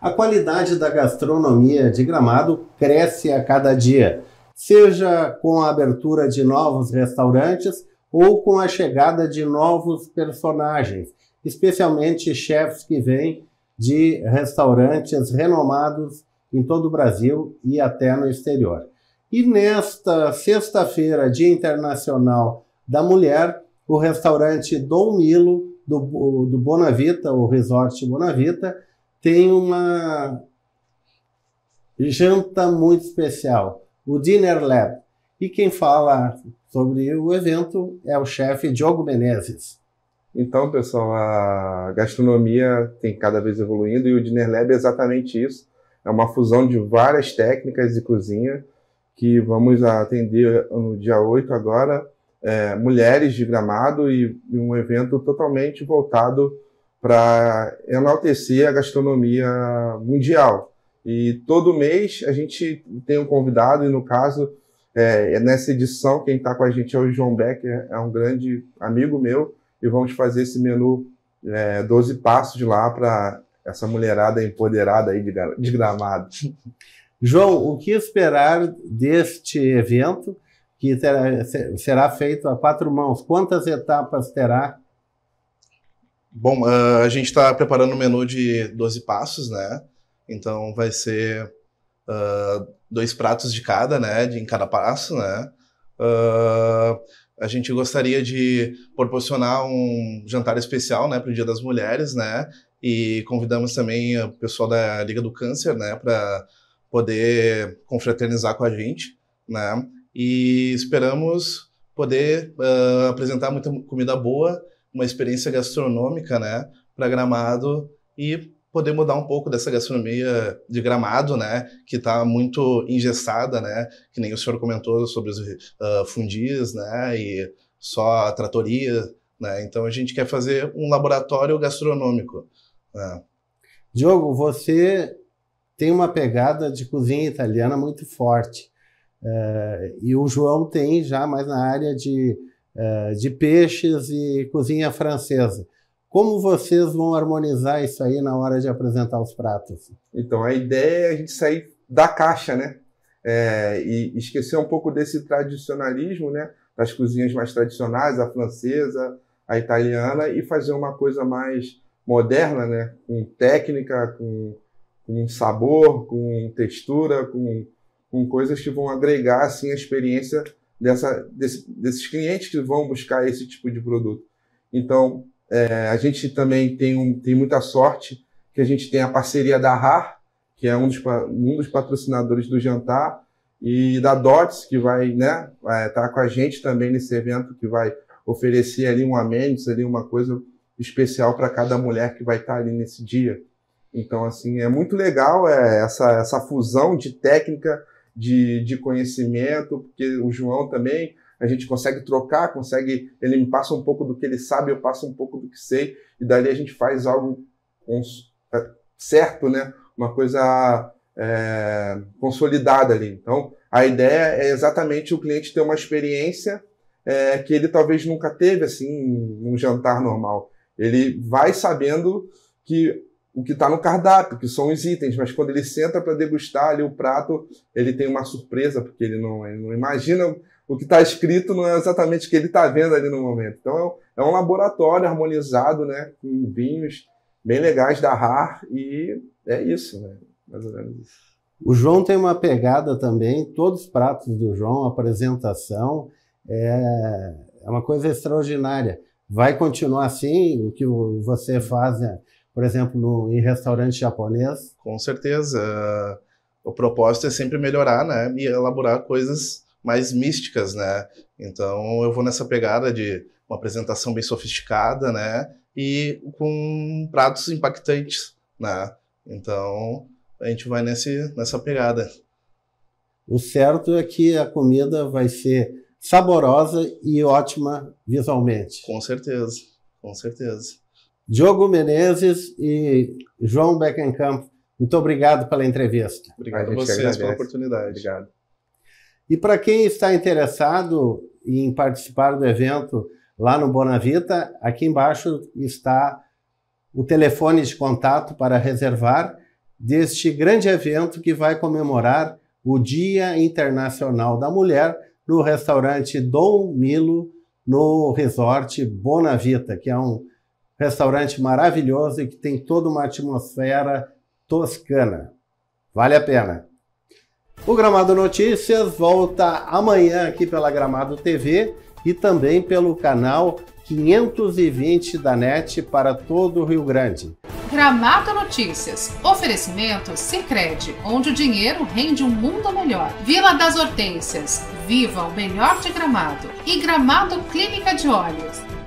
A qualidade da gastronomia de Gramado cresce a cada dia, seja com a abertura de novos restaurantes ou com a chegada de novos personagens, especialmente chefes que vêm de restaurantes renomados em todo o Brasil e até no exterior. E nesta sexta-feira, Dia Internacional da Mulher, o restaurante Dom Milo, do, do Bonavita, o Resort Bonavita, tem uma janta tá muito especial, o Dinner Lab. E quem fala sobre o evento é o chefe Diogo Menezes. Então, pessoal, a gastronomia tem cada vez evoluindo e o Dinner Lab é exatamente isso. É uma fusão de várias técnicas de cozinha que vamos atender no dia 8 agora, é, mulheres de gramado e um evento totalmente voltado para enaltecer a gastronomia mundial. E todo mês a gente tem um convidado, e no caso, é, é nessa edição, quem está com a gente é o João Becker, é um grande amigo meu, e vamos fazer esse menu é, 12 passos lá para essa mulherada empoderada aí de, de gramado. João, o que esperar deste evento que terá, será feito a quatro mãos? Quantas etapas terá? Bom, uh, a gente está preparando um menu de 12 passos, né? Então vai ser uh, dois pratos de cada, né? De, em cada passo, né? Uh, a gente gostaria de proporcionar um jantar especial, né, para o Dia das Mulheres, né? E convidamos também o pessoal da Liga do Câncer, né, para poder confraternizar com a gente, né? E esperamos poder apresentar muita comida boa uma experiência gastronômica, né, para Gramado e poder mudar um pouco dessa gastronomia de Gramado, né, que está muito engessada, né, que nem o senhor comentou sobre os uh, ah, fundis, né, e só a tratoria, né. Então a gente quer fazer um laboratório gastronômico. Né. Diogo, você tem uma pegada de cozinha italiana muito forte. Eh, e o João tem já mais na área de é, de peixes e cozinha francesa. Como vocês vão harmonizar isso aí na hora de apresentar os pratos? Então, a ideia é a gente sair da caixa, né? É, e esquecer um pouco desse tradicionalismo, né? Das cozinhas mais tradicionais, a francesa, a italiana, e fazer uma coisa mais moderna, né? Com técnica, com, com sabor, com textura, com, com coisas que vão agregar, assim, a experiência dessa, desse, desses clientes que vão buscar esse tipo de produto. Então, é, a gente também tem, um, tem muita sorte que a gente tem a parceria da RAR, que é um dos, um dos patrocinadores do jantar, e da DOTS, que vai né, estar é, tá com a gente também nesse evento, que vai oferecer ali um amêndoas, ali uma coisa especial para cada mulher que vai estar tá ali nesse dia. Então, assim, é muito legal é, essa, essa fusão de técnica de, de conhecimento, porque o João também a gente consegue trocar, consegue ele me passa um pouco do que ele sabe, eu passo um pouco do que sei e dali a gente faz algo cons, é, certo, né? Uma coisa é, consolidada ali. Então a ideia é exatamente o cliente ter uma experiência é, que ele talvez nunca teve assim num jantar normal. Ele vai sabendo que o que está no cardápio, que são os itens, mas quando ele senta para degustar ali o prato, ele tem uma surpresa, porque ele não, ele não imagina o que está escrito, não é exatamente o que ele está vendo ali no momento. Então é, é um laboratório harmonizado, né, com vinhos bem legais da RAR, e é isso, né, mais ou menos isso. O João tem uma pegada também, todos os pratos do João, a apresentação, é, é uma coisa extraordinária. Vai continuar assim, o que você faz né? por exemplo, no, em restaurante japonês? Com certeza. O propósito é sempre melhorar, né? E elaborar coisas mais místicas, né? Então eu vou nessa pegada de uma apresentação bem sofisticada, né? E com pratos impactantes, né? Então a gente vai nesse, nessa pegada. O certo é que a comida vai ser saborosa e ótima visualmente. Com certeza, com certeza. Diogo Menezes e João Beckenkamp, muito obrigado pela entrevista. Obrigado a, a vocês pela oportunidade. Obrigado. E para quem está interessado em participar do evento lá no Bonavita, aqui embaixo está o telefone de contato para reservar deste grande evento que vai comemorar o Dia Internacional da Mulher no restaurante Dom Milo, no resort Bonavita, que é um Restaurante maravilhoso e que tem toda uma atmosfera toscana. Vale a pena. O Gramado Notícias volta amanhã aqui pela Gramado TV e também pelo canal 520 da NET para todo o Rio Grande. Gramado Notícias. Oferecimento Sicredi, onde o dinheiro rende um mundo melhor. Vila das Hortências. Viva o melhor de Gramado. E Gramado Clínica de Olhos.